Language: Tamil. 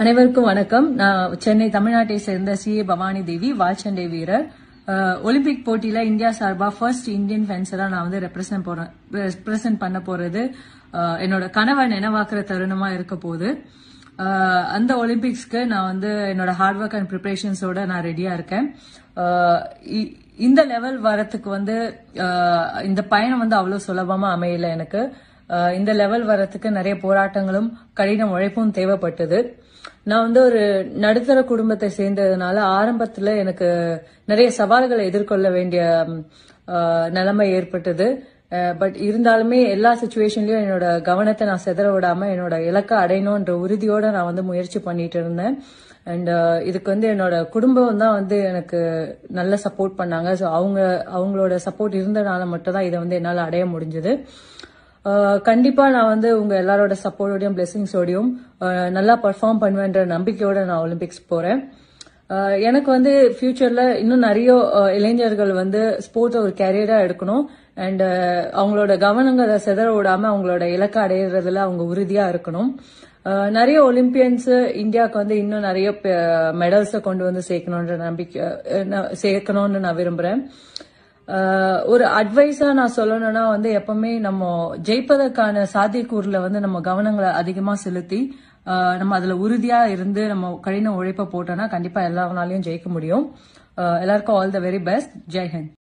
அனைவருக்கும் வணக்கம் நான் சென்னை தமிழ்நாட்டை சேர்ந்த சி ஏ பவானி தேவி வால்சண்டை வீரர் ஒலிம்பிக் போட்டியில இந்தியா சார்பா ஃபர்ஸ்ட் இந்தியன் ஃபென்சரா நான் வந்து ரெப்ரசன்ட் பண்ண போறது என்னோட கணவன் நினைவாக்குற தருணமா இருக்க போகுது அந்த ஒலிம்பிக்ஸ்க்கு நான் வந்து என்னோட ஹார்ட் ஒர்க் அண்ட் ப்ரிப்பரேஷன்ஸோட நான் ரெடியா இருக்கேன் இந்த லெவல் வரத்துக்கு வந்து இந்த பயணம் வந்து அவ்வளவு சுலபமா அமையல எனக்கு இந்த லெவல் வரத்துக்கு நிறைய போராட்டங்களும் கடின உழைப்பும் தேவைப்பட்டது நான் வந்து ஒரு நடுத்தர குடும்பத்தை சேர்ந்ததுனால ஆரம்பத்துல எனக்கு நிறைய சவால்களை எதிர்கொள்ள வேண்டிய நிலைமை ஏற்பட்டது பட் இருந்தாலுமே எல்லா சுச்சுவேஷன்லயும் என்னோட கவனத்தை நான் செதற விடாம என்னோட இலக்கை அடையணும்ன்ற உறுதியோட நான் வந்து முயற்சி பண்ணிட்டு இருந்தேன் அண்ட் இதுக்கு வந்து என்னோட குடும்பம் தான் வந்து எனக்கு நல்ல சப்போர்ட் பண்ணாங்க ஸோ அவங்க அவங்களோட சப்போர்ட் இருந்தனால மட்டும் தான் இதை வந்து என்னால் அடைய முடிஞ்சது கண்டிப்பா நான் வந்து உங்க எல்லாரோட சப்போர்ட்டோடையும் பிளெஸிங்ஸோடையும் நல்லா பர்ஃபார்ம் பண்ணுவேன்ற நம்பிக்கையோட நான் ஒலிம்பிக்ஸ் போறேன் எனக்கு வந்து ஃபியூச்சர்ல இன்னும் நிறைய இளைஞர்கள் வந்து ஸ்போர்ட்ஸ் ஒரு கேரியரா எடுக்கணும் அண்ட் அவங்களோட கவனங்களை செதற விடாம அவங்களோட இலக்கை அடையிறதுல அவங்க உறுதியா இருக்கணும் நிறைய ஒலிம்பியன்ஸ் இந்தியாவுக்கு வந்து இன்னும் நிறைய மெடல்ஸை கொண்டு வந்து சேர்க்கணுன்ற நம்பிக்கை சேர்க்கணும்னு நான் விரும்புறேன் ஒரு அட்வைஸா நான் சொல்லணும்னா வந்து எப்பவுமே நம்ம ஜெயிப்பதற்கான சாத்தியக்கூறுல வந்து நம்ம கவனங்களை அதிகமா செலுத்தி நம்ம அதுல உறுதியா இருந்து நம்ம கடின உழைப்ப போட்டோம்னா கண்டிப்பா எல்லாருனாலையும் ஜெயிக்க முடியும் எல்லாருக்கும் all the very best Jai Hind